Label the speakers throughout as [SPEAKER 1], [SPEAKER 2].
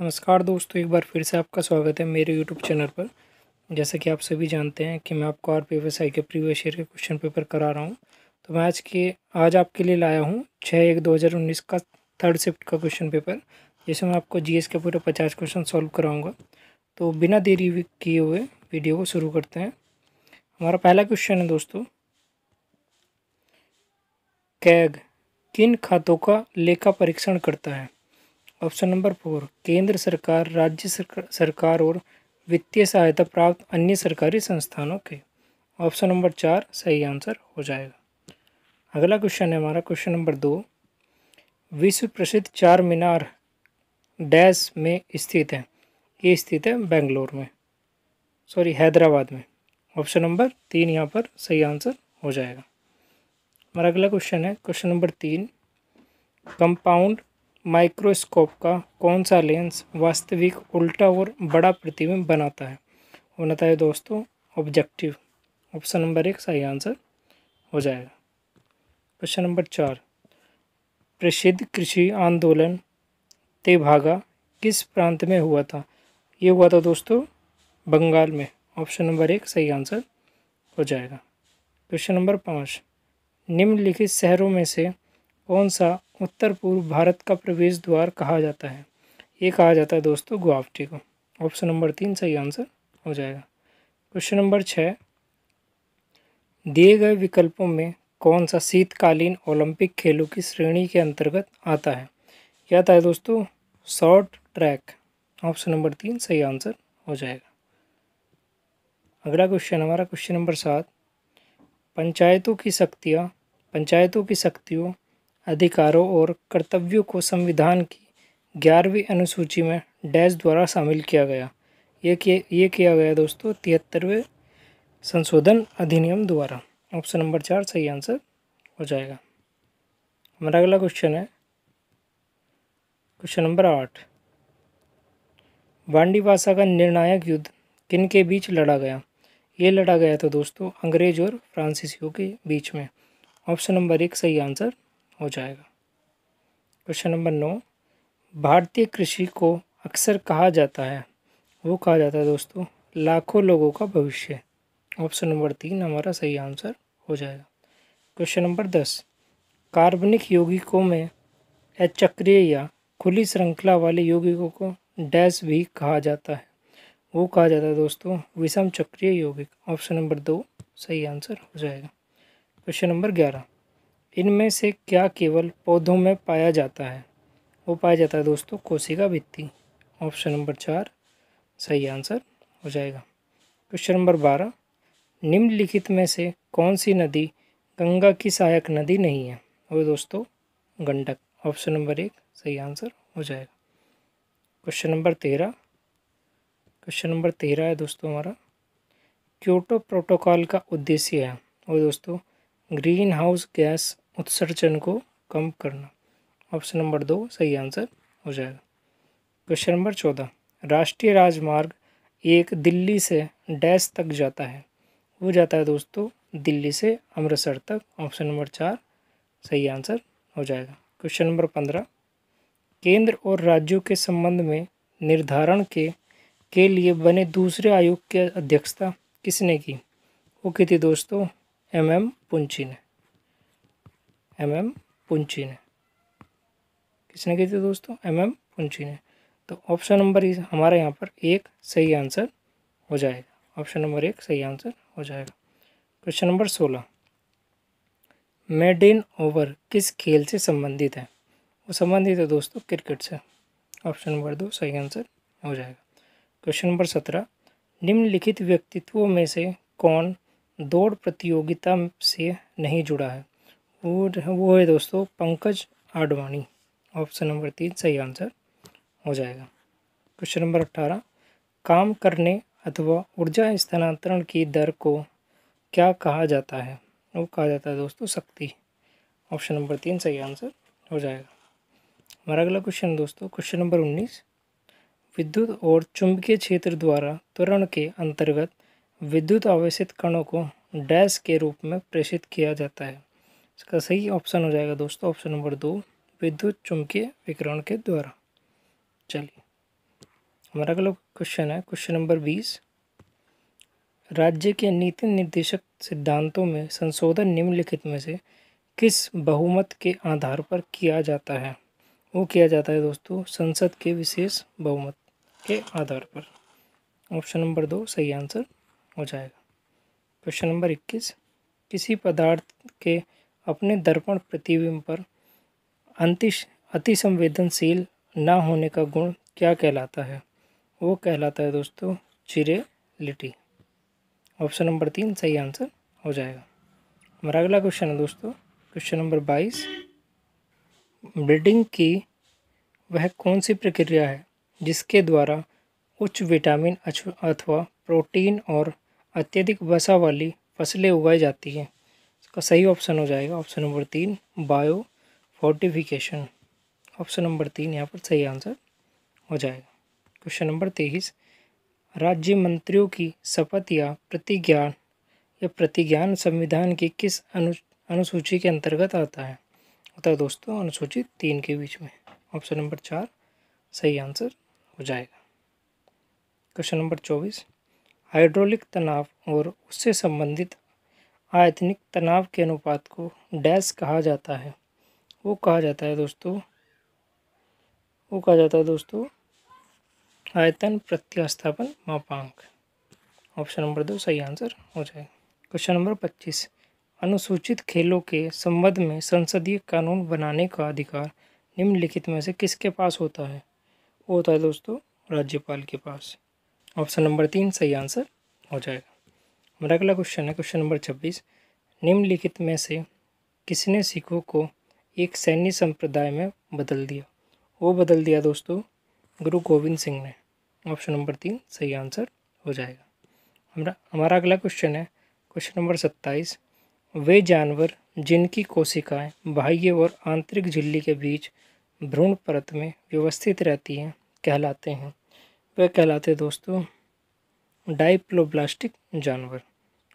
[SPEAKER 1] नमस्कार दोस्तों एक बार फिर से आपका स्वागत है मेरे यूट्यूब चैनल पर जैसा कि आप सभी जानते हैं कि मैं आपको आर पी एस आई के प्रीवियस ईयर के क्वेश्चन पेपर करा रहा हूं तो मैं आज के आज आपके लिए लाया हूं छः एक दो हज़ार उन्नीस का थर्ड शिफ्ट का क्वेश्चन पेपर जिसमें मैं आपको जी एस के पूरे पचास क्वेश्चन सॉल्व कराऊँगा तो बिना देरी किए हुए वीडियो को शुरू करते हैं हमारा पहला क्वेश्चन है दोस्तों कैग किन खातों का लेखा परीक्षण करता है ऑप्शन नंबर फोर केंद्र सरकार राज्य सरकार और वित्तीय सहायता प्राप्त अन्य सरकारी संस्थानों के ऑप्शन नंबर चार सही आंसर हो जाएगा अगला क्वेश्चन है हमारा क्वेश्चन नंबर दो विश्व प्रसिद्ध चार मीनार डैश में स्थित है ये स्थित है बेंगलोर में सॉरी हैदराबाद में ऑप्शन नंबर तीन यहाँ पर सही आंसर हो जाएगा हमारा अगला क्वेश्चन है क्वेश्चन नंबर तीन कंपाउंड माइक्रोस्कोप का कौन सा लेंस वास्तविक उल्टा और बड़ा प्रतिबिंब बनाता है बनाता है दोस्तों ऑब्जेक्टिव ऑप्शन नंबर एक सही आंसर हो जाएगा क्वेश्चन नंबर चार प्रसिद्ध कृषि आंदोलन तेभागा किस प्रांत में हुआ था ये हुआ था दोस्तों बंगाल में ऑप्शन नंबर एक सही आंसर हो जाएगा क्वेश्चन नंबर पाँच निम्नलिखित शहरों में से कौन सा उत्तर पूर्व भारत का प्रवेश द्वार कहा जाता है ये कहा जाता है दोस्तों गुवाहाटी को ऑप्शन नंबर तीन सही आंसर हो जाएगा क्वेश्चन नंबर छः दिए गए विकल्पों में कौन सा शीतकालीन ओलंपिक खेलों की श्रेणी के अंतर्गत आता है क्या आता है दोस्तों शॉर्ट ट्रैक ऑप्शन नंबर तीन सही आंसर हो जाएगा अगला क्वेश्चन हमारा क्वेश्चन नंबर सात पंचायतों की शक्तियाँ पंचायतों की शक्तियों अधिकारों और कर्तव्यों को संविधान की ग्यारहवीं अनुसूची में डैश द्वारा शामिल किया गया ये किया ये किया गया दोस्तों तिहत्तरवें संशोधन अधिनियम द्वारा ऑप्शन नंबर चार सही आंसर हो जाएगा हमारा अगला क्वेश्चन है क्वेश्चन नंबर आठ वांडी भाषा का निर्णायक युद्ध किन के बीच लड़ा गया ये लड़ा गया था दोस्तों अंग्रेज और फ्रांसीसियों के बीच में ऑप्शन नंबर एक सही आंसर हो जाएगा क्वेश्चन नंबर नौ भारतीय कृषि को अक्सर कहा जाता है वो कहा जाता है दोस्तों लाखों लोगों का भविष्य ऑप्शन नंबर तीन हमारा सही आंसर हो जाएगा क्वेश्चन नंबर दस कार्बनिक यौगिकों में अचक्रिय या खुली श्रृंखला वाले यौगिकों को डैश भी कहा जाता है वो कहा जाता है दोस्तों विषम चक्रिय यौगिक ऑप्शन नंबर दो सही आंसर हो जाएगा क्वेश्चन नंबर ग्यारह इनमें से क्या केवल पौधों में पाया जाता है वो पाया जाता है दोस्तों कोशिका भित्ति ऑप्शन नंबर चार सही आंसर हो जाएगा क्वेश्चन नंबर बारह निम्नलिखित में से कौन सी नदी गंगा की सहायक नदी नहीं है वो दोस्तों गंडक ऑप्शन नंबर एक सही आंसर हो जाएगा क्वेश्चन नंबर तेरह क्वेश्चन नंबर तेरह है दोस्तों हमारा क्योटो प्रोटोकॉल का उद्देश्य है वो दोस्तों ग्रीन हाउस गैस उत्सर्जन को कम करना ऑप्शन नंबर दो सही आंसर हो जाएगा क्वेश्चन नंबर चौदह राष्ट्रीय राजमार्ग एक दिल्ली से डैश तक जाता है वो जाता है दोस्तों दिल्ली से अमृतसर तक ऑप्शन नंबर चार सही आंसर हो जाएगा क्वेश्चन नंबर पंद्रह केंद्र और राज्यों के संबंध में निर्धारण के के लिए बने दूसरे आयोग की अध्यक्षता किसने की वो की थी दोस्तों एम एम पुंची ने एम एम पुंची ने किसने कही थी दोस्तों एम एम पुंची ने तो ऑप्शन नंबर हमारे यहाँ पर एक सही आंसर हो जाएगा ऑप्शन नंबर एक सही आंसर हो जाएगा क्वेश्चन नंबर सोलह मेड इन ओवर किस खेल से संबंधित है वो संबंधित है दोस्तों क्रिकेट से ऑप्शन नंबर दो सही आंसर हो जाएगा क्वेश्चन नंबर सत्रह निम्नलिखित व्यक्तित्वों में से कौन दौड़ प्रतियोगिता से नहीं जुड़ा है और हाँ, वो है दोस्तों पंकज आडवाणी ऑप्शन नंबर तीन सही आंसर हो जाएगा क्वेश्चन नंबर अट्ठारह काम करने अथवा ऊर्जा स्थानांतरण की दर को क्या कहा जाता है वो कहा जाता है दोस्तों शक्ति ऑप्शन नंबर तीन सही आंसर हो जाएगा हमारा अगला क्वेश्चन दोस्तों क्वेश्चन नंबर उन्नीस विद्युत और चुंबकीय क्षेत्र द्वारा त्वरण के अंतर्गत विद्युत आवेशित कणों को डैश के रूप में प्रेषित किया जाता है इसका सही ऑप्शन हो जाएगा दोस्तों ऑप्शन नंबर दो विद्युत चुंबकीय विकिरण के द्वारा चलिए हमारा अगला क्वेश्चन है क्वेश्चन नंबर बीस राज्य के नीति निर्देशक सिद्धांतों में संशोधन निम्नलिखित में से किस बहुमत के आधार पर किया जाता है वो किया जाता है दोस्तों संसद के विशेष बहुमत के आधार पर ऑप्शन नंबर दो सही आंसर हो जाएगा क्वेश्चन नंबर इक्कीस किसी पदार्थ के अपने दर्पण प्रतिबिंब पर अंतिश अति संवेदनशील ना होने का गुण क्या कहलाता है वो कहलाता है दोस्तों चिरे लिटी ऑप्शन नंबर तीन सही आंसर हो जाएगा हमारा अगला क्वेश्चन है दोस्तों क्वेश्चन नंबर बाईस ब्रीडिंग की वह कौन सी प्रक्रिया है जिसके द्वारा उच्च विटामिन अथवा प्रोटीन और अत्यधिक वसा वाली फसलें उगाई जाती हैं इसका सही ऑप्शन हो जाएगा ऑप्शन नंबर तीन बायो फोर्टिफिकेशन ऑप्शन नंबर तीन यहाँ पर सही आंसर हो जाएगा क्वेश्चन नंबर तेईस राज्य मंत्रियों की शपथ या प्रतिज्ञान या प्रतिज्ञान संविधान की किस अनु अनुसूची के अंतर्गत आता है होता दोस्तों अनुसूची तीन के बीच में ऑप्शन नंबर चार सही आंसर हो जाएगा क्वेश्चन नंबर चौबीस हाइड्रोलिक तनाव और उससे संबंधित आयतनिक तनाव के अनुपात को डैश कहा जाता है वो कहा जाता है दोस्तों वो कहा जाता है दोस्तों आयतन प्रत्यास्थापन मापांक ऑप्शन नंबर दो सही आंसर हो जाएगा क्वेश्चन नंबर पच्चीस अनुसूचित खेलों के संबंध में संसदीय कानून बनाने का अधिकार निम्नलिखित में से किसके पास होता है वो होता है दोस्तों राज्यपाल के पास ऑप्शन नंबर तीन सही आंसर हो जाएगा हमारा अगला क्वेश्चन है क्वेश्चन नंबर छब्बीस निम्नलिखित में से किसने सिखों को एक सैन्य संप्रदाय में बदल दिया वो बदल दिया दोस्तों गुरु गोविंद सिंह ने ऑप्शन नंबर तीन सही आंसर हो जाएगा हमारा हमारा अगला क्वेश्चन है क्वेश्चन नंबर सत्ताईस वे जानवर जिनकी कोशिकाएं बाह्य और आंतरिक झिल्ली के बीच भ्रूण परत में व्यवस्थित रहती हैं कहलाते हैं वह कहलाते दोस्तों डाइप्लोब्लास्टिक जानवर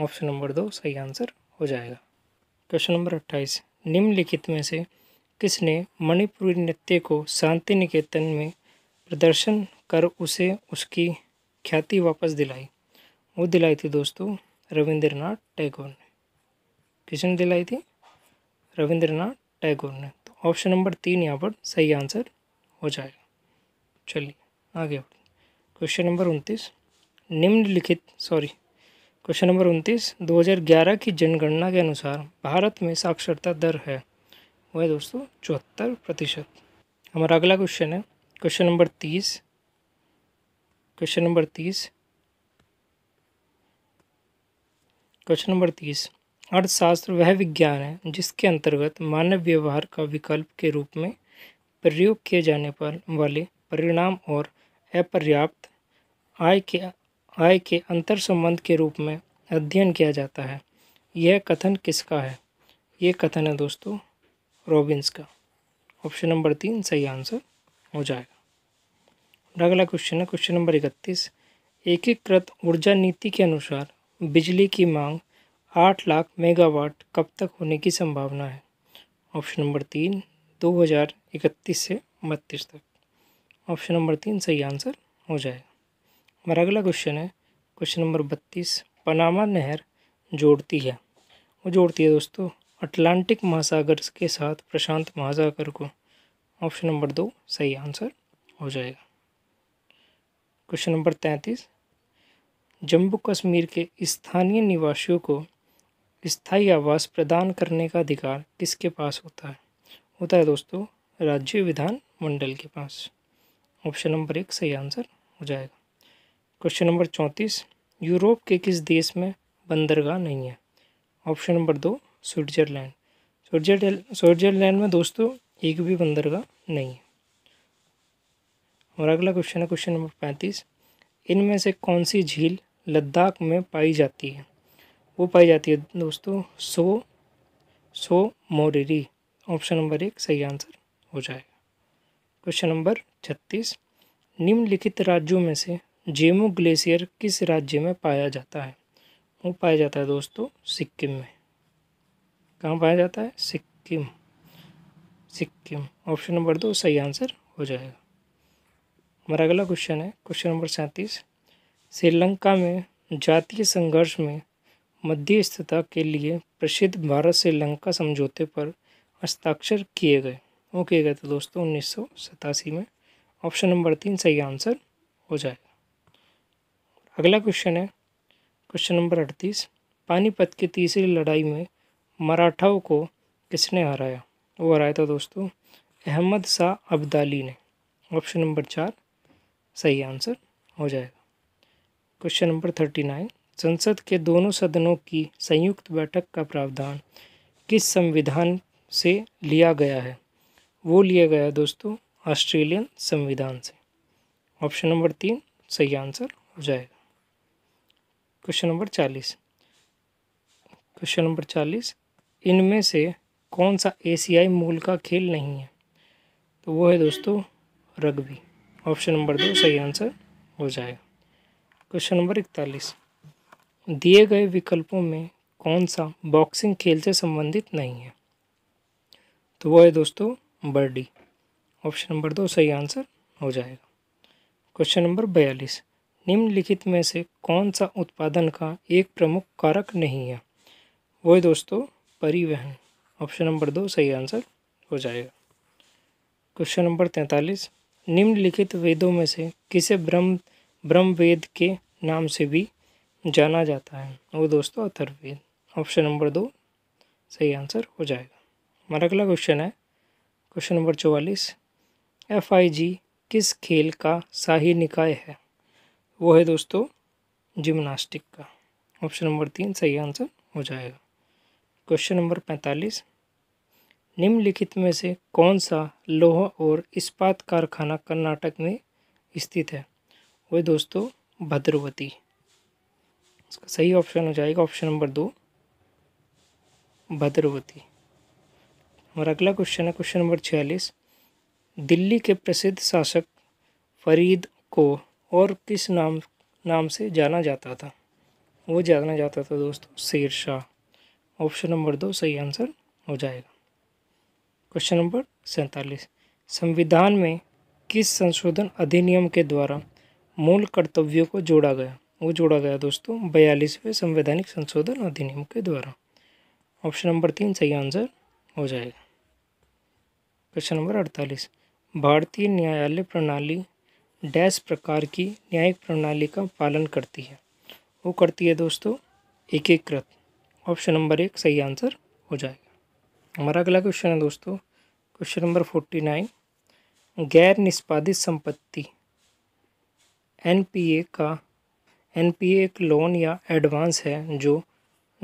[SPEAKER 1] ऑप्शन नंबर दो सही आंसर हो जाएगा क्वेश्चन नंबर अट्ठाईस निम्नलिखित में से किसने मणिपुरी नृत्य को शांति निकेतन में प्रदर्शन कर उसे उसकी ख्याति वापस दिलाई वो दिलाई थी दोस्तों रविंद्रनाथ टैगोर ने किसने दिलाई थी रविंद्रनाथ टैगोर ने तो ऑप्शन नंबर तीन यहाँ पर सही आंसर हो जाएगा चलिए आगे क्वेश्चन नंबर उनतीस निम्नलिखित सॉरी क्वेश्चन नंबर उनतीस 2011 की जनगणना के अनुसार भारत में साक्षरता दर है वह दोस्तों चौहत्तर प्रतिशत हमारा अगला क्वेश्चन है क्वेश्चन नंबर तीस क्वेश्चन नंबर तीस क्वेश्चन नंबर तीस अर्थशास्त्र वह विज्ञान है जिसके अंतर्गत मानव व्यवहार का विकल्प के रूप में प्रयोग किए जाने पर वाले परिणाम और अपर्याप्त आय के आय के अंतर संबंध के रूप में अध्ययन किया जाता है यह कथन किसका है ये कथन है दोस्तों रॉबिन्स का ऑप्शन नंबर तीन सही आंसर हो जाएगा अगला क्वेश्चन है क्वेश्चन नंबर इकतीस एकीकृत ऊर्जा नीति के अनुसार बिजली की मांग आठ लाख मेगावाट कब तक होने की संभावना है ऑप्शन नंबर तीन दो हज़ार इकतीस से बत्तीस तक ऑप्शन नंबर तीन सही आंसर हो जाएगा हमारा अगला क्वेश्चन है क्वेश्चन नंबर बत्तीस पनामा नहर जोड़ती है वो जोड़ती है दोस्तों अटलांटिक महासागर के साथ प्रशांत महासागर को ऑप्शन नंबर दो सही आंसर हो जाएगा क्वेश्चन नंबर तैंतीस जम्मू कश्मीर के स्थानीय निवासियों को स्थायी आवास प्रदान करने का अधिकार किसके पास होता है होता है दोस्तों राज्य विधान मंडल के पास ऑप्शन नंबर एक सही आंसर हो जाएगा क्वेश्चन नंबर चौंतीस यूरोप के किस देश में बंदरगाह नहीं है ऑप्शन नंबर दो स्विट्जरलैंड स्विट्जरलैंड स्विट्जरलैंड में दोस्तों एक भी बंदरगाह नहीं है और अगला क्वेश्चन है क्वेश्चन नंबर पैंतीस इनमें से कौन सी झील लद्दाख में पाई जाती है वो पाई जाती है दोस्तों सो सो मोरेरी ऑप्शन नंबर एक सही आंसर हो जाएगा क्वेश्चन नंबर छत्तीस निम्नलिखित राज्यों में से जेमू ग्लेशियर किस राज्य में पाया जाता है वो पाया जाता है दोस्तों सिक्किम में कहाँ पाया जाता है सिक्किम सिक्किम ऑप्शन नंबर दो सही आंसर हो जाएगा हमारा अगला क्वेश्चन है क्वेश्चन नंबर सैंतीस श्रीलंका में जातीय संघर्ष में मध्यस्थता के लिए प्रसिद्ध भारत श्रीलंका समझौते पर हस्ताक्षर किए गए वो किए गए थे दोस्तों उन्नीस में ऑप्शन नंबर तीन सही आंसर हो जाएगा अगला क्वेश्चन है क्वेश्चन नंबर अड़तीस पानीपत की तीसरी लड़ाई में मराठाओं को किसने हराया वो हराया था दोस्तों अहमद शाह अब्दाली ने ऑप्शन नंबर चार सही आंसर हो जाएगा क्वेश्चन नंबर थर्टी नाइन संसद के दोनों सदनों की संयुक्त बैठक का प्रावधान किस संविधान से लिया गया है वो लिया गया दोस्तों ऑस्ट्रेलियन संविधान से ऑप्शन नंबर तीन सही आंसर हो जाएगा क्वेश्चन नंबर चालीस क्वेश्चन नंबर चालीस इनमें से कौन सा एशियाई मूल का खेल नहीं है तो वो है दोस्तों रग्बी ऑप्शन नंबर दो सही आंसर हो जाएगा क्वेश्चन नंबर इकतालीस दिए गए विकल्पों में कौन सा बॉक्सिंग खेल से संबंधित नहीं है तो वो है दोस्तों बर्डी ऑप्शन नंबर दो सही आंसर हो जाएगा क्वेश्चन नंबर बयालीस निम्नलिखित में से कौन सा उत्पादन का एक प्रमुख कारक नहीं है है दोस्तों परिवहन ऑप्शन नंबर दो सही आंसर हो जाएगा क्वेश्चन नंबर तैंतालीस निम्नलिखित वेदों में से किसे ब्रह्म ब्रह्म वेद के नाम से भी जाना जाता है वो दोस्तों अथर्ववेद ऑप्शन नंबर दो सही आंसर हो जाएगा हमारा अगला क्वेश्चन है क्वेश्चन नंबर चौवालीस एफ आई जी किस खेल का शाही निकाय है वो है दोस्तों जिम्नास्टिक का ऑप्शन नंबर तीन सही आंसर हो जाएगा क्वेश्चन नंबर पैंतालीस निम्नलिखित में से कौन सा लोह और इस्पात कारखाना कर्नाटक में स्थित है वह दोस्तों भद्रवती इसका सही ऑप्शन हो जाएगा ऑप्शन नंबर दो भद्रवती और अगला क्वेश्चन है क्वेश्चन नंबर छियालीस दिल्ली के प्रसिद्ध शासक फरीद को और किस नाम नाम से जाना जाता था वो जाना जाता था दोस्तों शेर शाह ऑप्शन नंबर दो सही आंसर हो जाएगा क्वेश्चन नंबर सैंतालीस संविधान में किस संशोधन अधिनियम के द्वारा मूल कर्तव्यों को जोड़ा गया वो जोड़ा गया दोस्तों बयालीसवें संवैधानिक संशोधन अधिनियम के द्वारा ऑप्शन नंबर तीन सही आंसर हो जाएगा क्वेश्चन नंबर अड़तालीस भारतीय न्यायालय प्रणाली डैश प्रकार की न्यायिक प्रणाली का पालन करती है वो करती है दोस्तों एकीकृत ऑप्शन नंबर एक सही आंसर हो जाएगा हमारा अगला क्वेश्चन है दोस्तों क्वेश्चन नंबर फोर्टी नाइन गैर निष्पादित संपत्ति एनपीए का एनपीए एक लोन या एडवांस है जो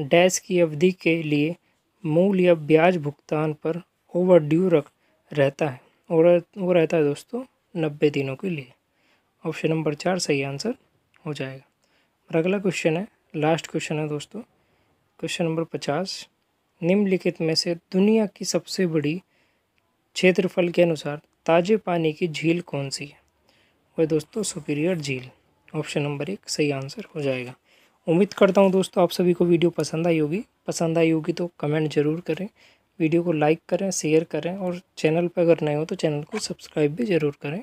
[SPEAKER 1] डैश की अवधि के लिए मूल या ब्याज भुगतान पर ओवर ड्यू रख रहता है और वो रहता है दोस्तों नब्बे दिनों के लिए ऑप्शन नंबर चार सही आंसर हो जाएगा और अगला क्वेश्चन है लास्ट क्वेश्चन है दोस्तों क्वेश्चन नंबर पचास निम्नलिखित में से दुनिया की सबसे बड़ी क्षेत्रफल के अनुसार ताजे पानी की झील कौन सी है वह दोस्तों सुपीरियर झील ऑप्शन नंबर एक सही आंसर हो जाएगा उम्मीद करता हूँ दोस्तों आप सभी को वीडियो पसंद आई होगी पसंद आई होगी तो कमेंट ज़रूर करें वीडियो को लाइक करें शेयर करें और चैनल पर अगर नए हो तो चैनल को सब्सक्राइब भी ज़रूर करें